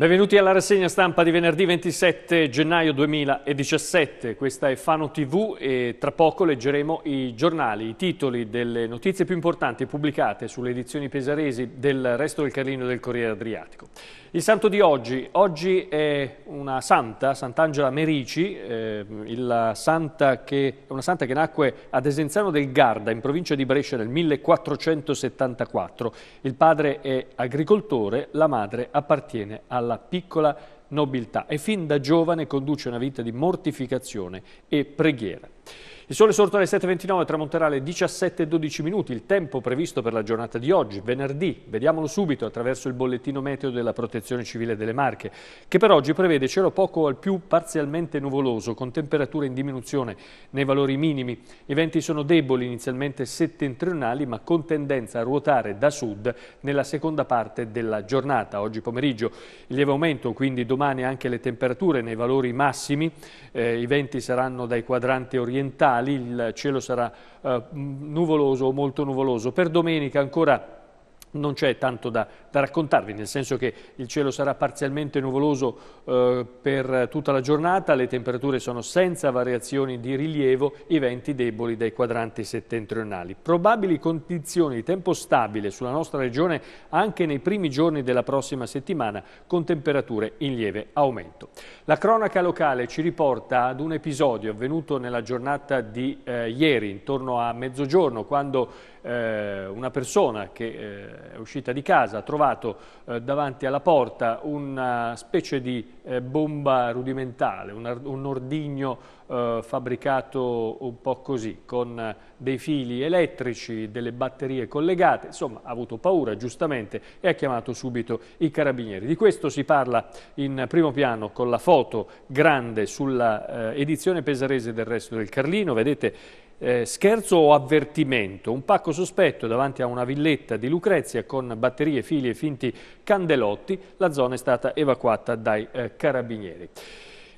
Benvenuti alla rassegna stampa di venerdì 27 gennaio 2017, questa è Fano TV e tra poco leggeremo i giornali, i titoli delle notizie più importanti pubblicate sulle edizioni pesaresi del resto del Carlino del Corriere Adriatico. Il santo di oggi, oggi è una santa, Sant'Angela Merici, eh, santa che, una santa che nacque ad Esenzano del Garda in provincia di Brescia nel 1474. Il padre è agricoltore, la madre appartiene alla alla piccola nobiltà e fin da giovane conduce una vita di mortificazione e preghiera. Il sole sorto alle 7.29 tramonterà alle 17.12 minuti, il tempo previsto per la giornata di oggi, venerdì. Vediamolo subito attraverso il bollettino meteo della Protezione Civile delle Marche, che per oggi prevede cielo poco al più parzialmente nuvoloso, con temperature in diminuzione nei valori minimi. I venti sono deboli, inizialmente settentrionali, ma con tendenza a ruotare da sud nella seconda parte della giornata, oggi pomeriggio. Il lieve aumento, quindi domani anche le temperature nei valori massimi, eh, i venti saranno dai quadranti orientali, locali, il cielo sarà eh, nuvoloso o molto nuvoloso. Per domenica ancora non c'è tanto da, da, raccontarvi, nel senso che il cielo sarà parzialmente nuvoloso eh, per tutta la giornata, le temperature sono senza variazioni di rilievo, i venti deboli dai quadranti settentrionali. Probabili condizioni di tempo stabile sulla nostra regione anche nei primi giorni della prossima settimana, con temperature in lieve aumento. La cronaca locale ci riporta ad un episodio avvenuto nella giornata di eh, ieri, intorno a mezzogiorno, quando eh, una persona che eh, eh, è uscita di casa, ha trovato eh, davanti alla porta una specie di eh, bomba rudimentale, un, un ordigno eh, fabbricato un po' così, con eh, dei fili elettrici, delle batterie collegate, insomma ha avuto paura giustamente e ha chiamato subito i carabinieri. Di questo si parla in primo piano con la foto grande sulla edizione pesarese del resto del Carlino, vedete eh, scherzo o avvertimento? Un pacco sospetto davanti a una villetta di Lucrezia con batterie, fili e finti candelotti. La zona è stata evacuata dai eh, carabinieri.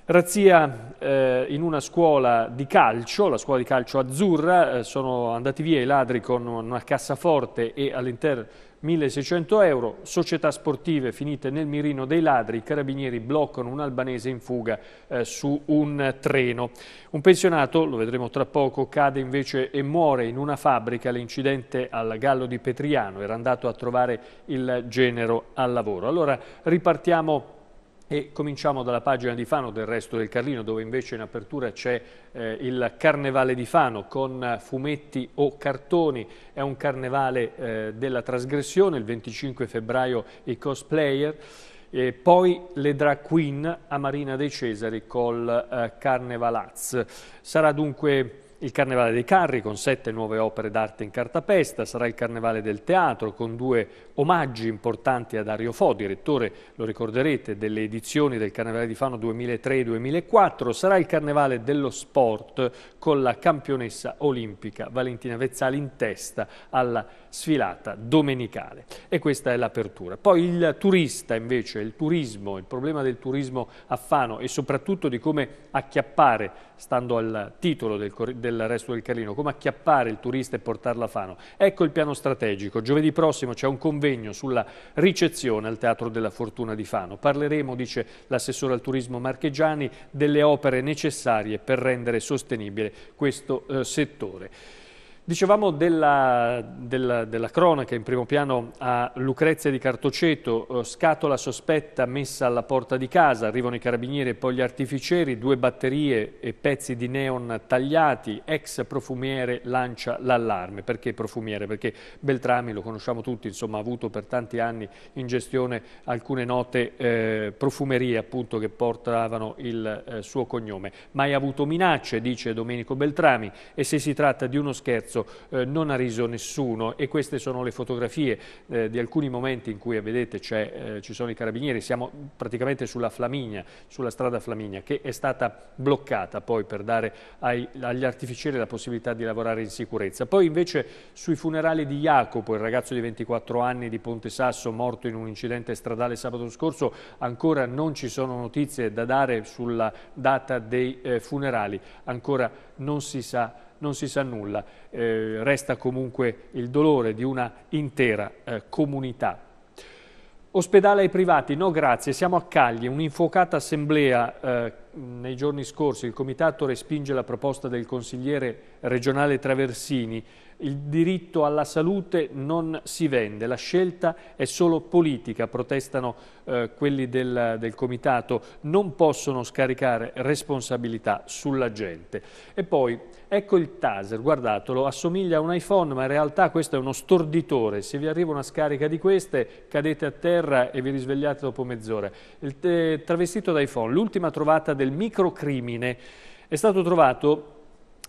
Razzia eh, in una scuola di calcio, la scuola di calcio azzurra, eh, sono andati via i ladri con una cassaforte e all'interno 1.600 euro, società sportive finite nel mirino dei ladri, i carabinieri bloccano un albanese in fuga eh, su un treno. Un pensionato, lo vedremo tra poco, cade invece e muore in una fabbrica, l'incidente al Gallo di Petriano, era andato a trovare il genero al lavoro. Allora ripartiamo e cominciamo dalla pagina di Fano del resto del Carlino, dove invece in apertura c'è eh, il Carnevale di Fano con fumetti o cartoni. È un carnevale eh, della trasgressione, il 25 febbraio i cosplayer. E poi le drag queen a Marina dei Cesari col eh, Carnevalaz. Sarà dunque il Carnevale dei Carri con sette nuove opere d'arte in cartapesta, sarà il Carnevale del Teatro con due omaggi importanti a Dario Fo, direttore, lo ricorderete, delle edizioni del Carnevale di Fano 2003-2004, sarà il Carnevale dello Sport con la campionessa olimpica Valentina Vezzali in testa alla sfilata domenicale. E questa è l'apertura. Poi il turista invece, il turismo, il problema del turismo a Fano e soprattutto di come acchiappare, stando al titolo del, del del resto del Carlino, come acchiappare il turista e portarlo a Fano. Ecco il piano strategico. Giovedì prossimo c'è un convegno sulla ricezione al Teatro della Fortuna di Fano. Parleremo, dice l'assessore al turismo Marchegiani, delle opere necessarie per rendere sostenibile questo eh, settore. Dicevamo della, della, della, cronaca in primo piano a Lucrezia di Cartoceto, eh, scatola sospetta messa alla porta di casa, arrivano i carabinieri e poi gli artificieri, due batterie e pezzi di neon tagliati, ex profumiere lancia l'allarme. Perché profumiere? Perché Beltrami, lo conosciamo tutti, insomma, ha avuto per tanti anni in gestione alcune note eh, profumerie appunto, che portavano il eh, suo cognome. Mai avuto minacce, dice Domenico Beltrami, e se si tratta di uno scherzo terzo, eh, non ha riso nessuno e queste sono le fotografie eh, di alcuni momenti in cui eh, vedete eh, ci sono i carabinieri, siamo praticamente sulla Flaminia, sulla strada Flaminia che è stata bloccata poi per dare ai, agli artificieri la possibilità di lavorare in sicurezza. Poi invece sui funerali di Jacopo, il ragazzo di 24 anni di Ponte Sasso morto in un incidente stradale sabato scorso, ancora non ci sono notizie da dare sulla data dei eh, funerali, ancora non si sa non si sa nulla, eh, resta comunque il dolore di una intera eh, comunità. Ospedale ai privati, no grazie, siamo a Cagli, un'infuocata assemblea eh, nei giorni scorsi, il comitato respinge la proposta del consigliere regionale Traversini il diritto alla salute non si vende, la scelta è solo politica, protestano eh, quelli del, del, comitato, non possono scaricare responsabilità sulla gente. E poi ecco il taser, guardatelo, assomiglia a un iPhone ma in realtà questo è uno storditore, se vi arriva una scarica di queste cadete a terra e vi risvegliate dopo mezz'ora. Il eh, travestito da iPhone, l'ultima trovata del microcrimine, è stato trovato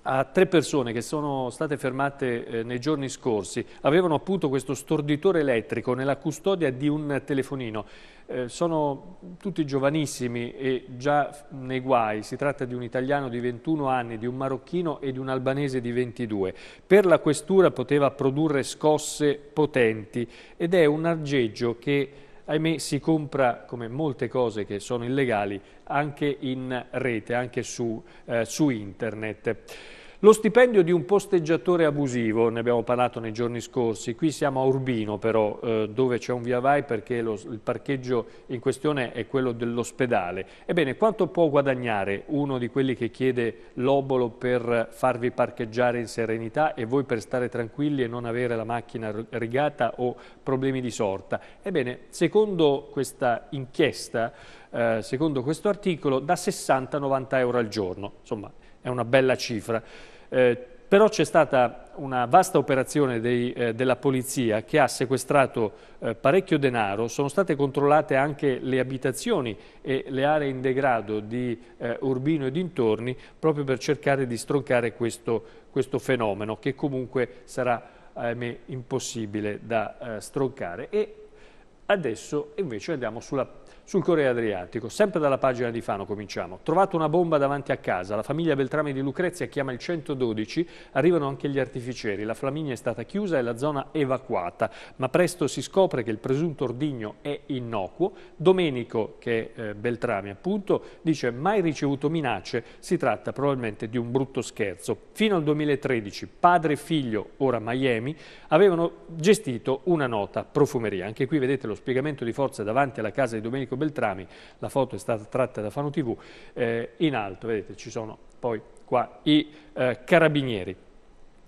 a tre persone che sono state fermate eh, nei giorni scorsi. Avevano appunto questo storditore elettrico nella custodia di un telefonino. Eh, sono tutti giovanissimi e già nei guai. Si tratta di un italiano di 21 anni, di un marocchino e di un albanese di 22. Per la questura poteva produrre scosse potenti ed è un argeggio che ahimè si compra, come molte cose che sono illegali, anche in rete, anche su, eh, su internet. Lo stipendio di un posteggiatore abusivo, ne abbiamo parlato nei giorni scorsi, qui siamo a Urbino però, eh, dove c'è un via vai perché lo, il parcheggio in questione è quello dell'ospedale. Ebbene, quanto può guadagnare uno di quelli che chiede l'obolo per farvi parcheggiare in serenità e voi per stare tranquilli e non avere la macchina rigata o problemi di sorta? Ebbene, secondo questa inchiesta, eh, secondo questo articolo, da 60 a 90 euro al giorno, insomma è una bella cifra. Eh, però c'è stata una vasta operazione dei, eh, della polizia che ha sequestrato eh, parecchio denaro, sono state controllate anche le abitazioni e le aree in degrado di eh, Urbino e dintorni proprio per cercare di stroncare questo, questo fenomeno che comunque sarà ahimè, impossibile da eh, stroncare. E adesso invece andiamo sulla sul Corriere Adriatico. Sempre dalla pagina di Fano cominciamo. Trovato una bomba davanti a casa, la famiglia Beltrami di Lucrezia chiama il 112, arrivano anche gli artificieri, la Flaminia è stata chiusa e la zona evacuata, ma presto si scopre che il presunto ordigno è innocuo. Domenico, che è eh, Beltrami appunto, dice mai ricevuto minacce, si tratta probabilmente di un brutto scherzo. Fino al 2013 padre e figlio, ora Miami, avevano gestito una nota profumeria. Anche qui vedete lo spiegamento di forze davanti alla casa di Domenico Enrico Beltrami, la foto è stata tratta da Fano TV, eh, in alto vedete ci sono poi qua i eh, carabinieri.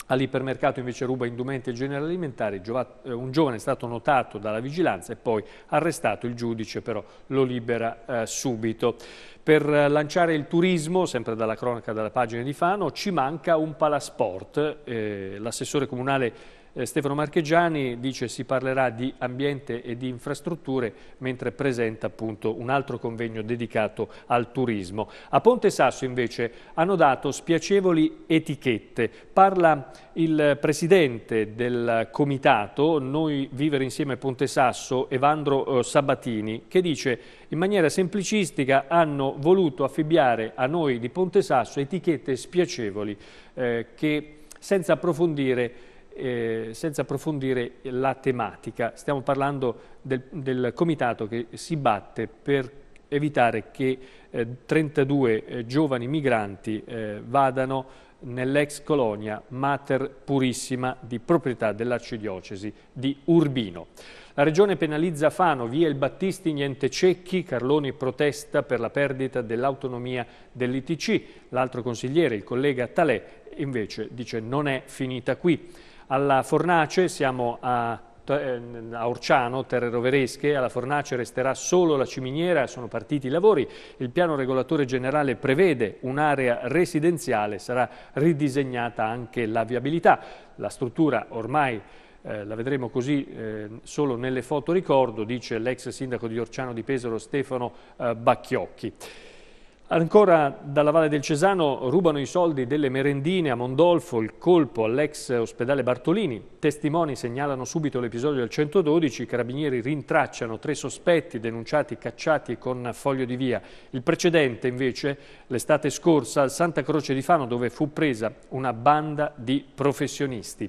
All'ipermercato invece ruba indumenti e generi alimentari, eh, un giovane è stato notato dalla vigilanza e poi arrestato, il giudice però lo libera eh, subito. Per eh, lanciare il turismo, sempre dalla cronaca della pagina di Fano, ci manca un palasport. Eh, L'assessore comunale eh, Stefano Marchegiani dice si parlerà di ambiente e di infrastrutture mentre presenta appunto un altro convegno dedicato al turismo. A Ponte Sasso invece hanno dato spiacevoli etichette. Parla il presidente del comitato Noi Vivere Insieme Ponte Sasso, Evandro eh, Sabatini, che dice in maniera semplicistica hanno voluto affibbiare a noi di Ponte Sasso etichette spiacevoli eh, che senza approfondire eh, senza approfondire la tematica. Stiamo parlando del, del comitato che si batte per evitare che eh, 32 eh, giovani migranti eh, vadano nell'ex colonia Mater Purissima di proprietà dell'Arcidiocesi di Urbino. La regione penalizza Fano, via il Battisti, niente cecchi, Carloni protesta per la perdita dell'autonomia dell'ITC, l'altro consigliere, il collega Talè, invece dice non è finita qui. Alla Fornace siamo a, eh, a Orciano, Terre Roveresche, alla Fornace resterà solo la ciminiera, sono partiti i lavori, il piano regolatore generale prevede un'area residenziale, sarà ridisegnata anche la viabilità, la struttura ormai eh, la vedremo così eh, solo nelle foto ricordo, dice l'ex sindaco di Orciano di Pesaro Stefano eh, Bacchiocchi. Ancora dalla Valle del Cesano rubano i soldi delle merendine a Mondolfo, il colpo all'ex ospedale Bartolini. Testimoni segnalano subito l'episodio del 112, i carabinieri rintracciano tre sospetti denunciati cacciati con foglio di via. Il precedente invece l'estate scorsa al Santa Croce di Fano dove fu presa una banda di professionisti.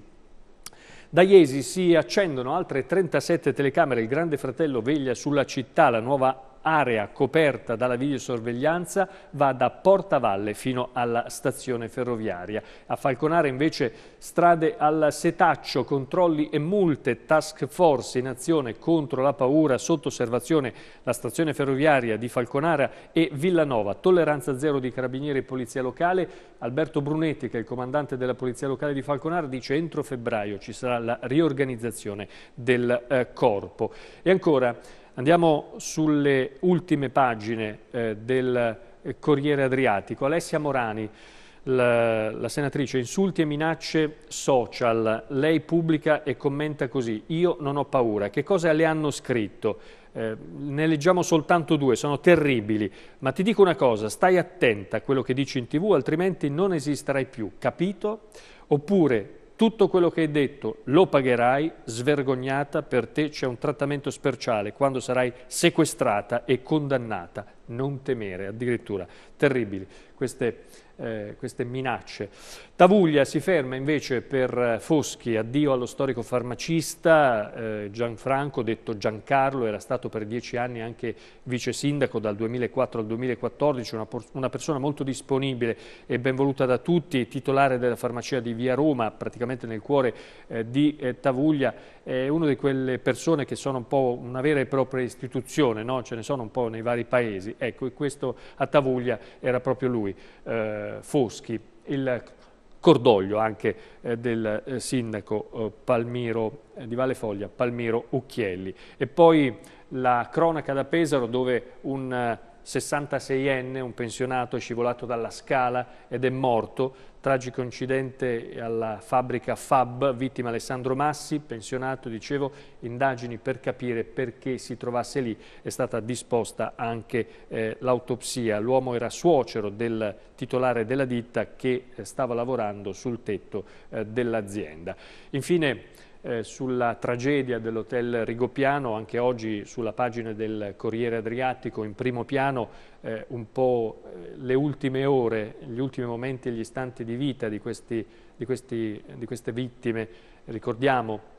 Da Iesi si accendono altre 37 telecamere, il Grande Fratello veglia sulla città, la nuova area coperta dalla videosorveglianza va da Porta Valle fino alla stazione ferroviaria. A Falconara invece strade al setaccio, controlli e multe, task force in azione contro la paura, sotto osservazione la stazione ferroviaria di Falconara e Villanova, tolleranza zero di carabinieri e polizia locale. Alberto Brunetti, che è il comandante della polizia locale di Falconara, dice entro febbraio ci sarà la riorganizzazione del eh, corpo. E ancora... Andiamo sulle ultime pagine eh, del eh, Corriere Adriatico. Alessia Morani, la, la senatrice, insulti e minacce social. Lei pubblica e commenta così, io non ho paura. Che cosa le hanno scritto? Eh, ne leggiamo soltanto due, sono terribili, ma ti dico una cosa, stai attenta a quello che dici in tv, altrimenti non esisterai più, capito? Oppure tutto quello che hai detto lo pagherai, svergognata, per te c'è un trattamento speciale quando sarai sequestrata e condannata. Non temere, addirittura, terribili queste, eh, queste minacce. Tavuglia si ferma invece per eh, Foschi, addio allo storico farmacista eh, Gianfranco, detto Giancarlo, era stato per dieci anni anche vice sindaco dal 2004 al 2014, una, una persona molto disponibile e ben voluta da tutti, titolare della farmacia di Via Roma, praticamente nel cuore eh, di eh, Tavuglia, è una di quelle persone che sono un po' una vera e propria istituzione, no? ce ne sono un po' nei vari paesi, ecco, e questo a Tavuglia era proprio lui lui, eh, Foschi, il cordoglio anche eh, del eh, sindaco Palmiro, di Valle Foglia, Palmiro Ucchielli. E poi la cronaca da Pesaro dove un 66enne, un pensionato, è scivolato dalla scala ed è morto. Tragico incidente alla fabbrica Fab, vittima Alessandro Massi, pensionato, dicevo, indagini per capire perché si trovasse lì. È stata disposta anche eh, l'autopsia. L'uomo era suocero del titolare della ditta che eh, stava lavorando sul tetto eh, dell'azienda. Infine, eh, sulla tragedia dell'hotel Rigopiano, anche oggi sulla pagina del Corriere Adriatico in primo piano eh, un po' eh, le ultime ore, gli ultimi momenti e gli istanti di vita di, questi, di, questi, di queste vittime. Ricordiamo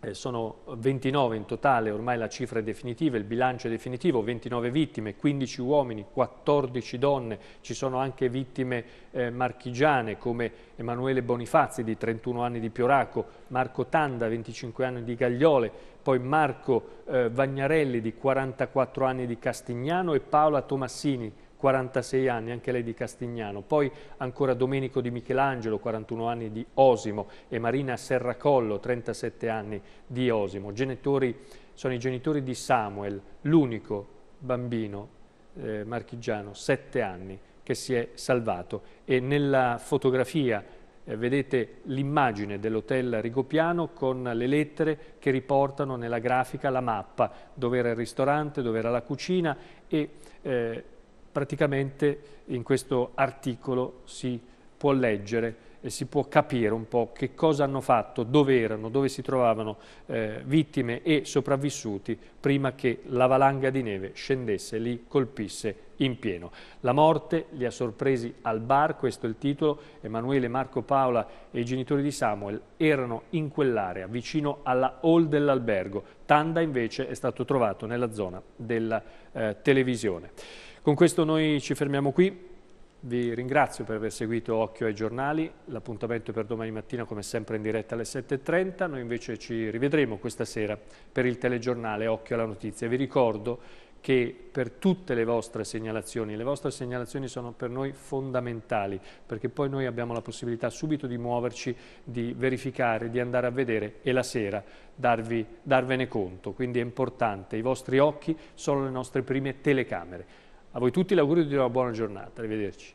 eh, sono 29 in totale, ormai la cifra è definitiva, il bilancio è definitivo, 29 vittime, 15 uomini, 14 donne, ci sono anche vittime eh, marchigiane come Emanuele Bonifazzi di 31 anni di Pioraco, Marco Tanda 25 anni di Gagliole, poi Marco eh, Vagnarelli di 44 anni di Castignano e Paola Tomassini 46 anni, anche lei di Castignano, poi ancora Domenico di Michelangelo, 41 anni di Osimo e Marina Serracollo, 37 anni di Osimo. Genitori, sono i genitori di Samuel, l'unico bambino eh, marchigiano, 7 anni, che si è salvato e nella fotografia eh, vedete l'immagine dell'hotel Rigopiano con le lettere che riportano nella grafica la mappa dove era il ristorante, dove era la cucina e eh, praticamente in questo articolo si può leggere e si può capire un po' che cosa hanno fatto, dove erano, dove si trovavano eh, vittime e sopravvissuti prima che la valanga di neve scendesse e li colpisse in pieno. La morte li ha sorpresi al bar, questo è il titolo, Emanuele, Marco Paola e i genitori di Samuel erano in quell'area, vicino alla hall dell'albergo. Tanda invece è stato trovato nella zona della eh, televisione. Con questo noi ci fermiamo qui. Vi ringrazio per aver seguito Occhio ai giornali, l'appuntamento per domani mattina come sempre in diretta alle 7.30, noi invece ci rivedremo questa sera per il telegiornale Occhio alla notizia. Vi ricordo che per tutte le vostre segnalazioni, le vostre segnalazioni sono per noi fondamentali perché poi noi abbiamo la possibilità subito di muoverci, di verificare, di andare a vedere e la sera darvi, darvene conto, quindi è importante, i vostri occhi sono le nostre prime telecamere. A voi tutti l'augurio di una buona giornata, arrivederci.